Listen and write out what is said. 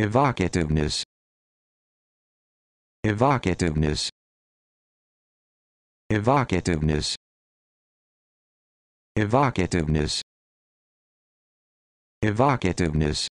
evocativeness evocativeness evocativeness evocativeness evocativeness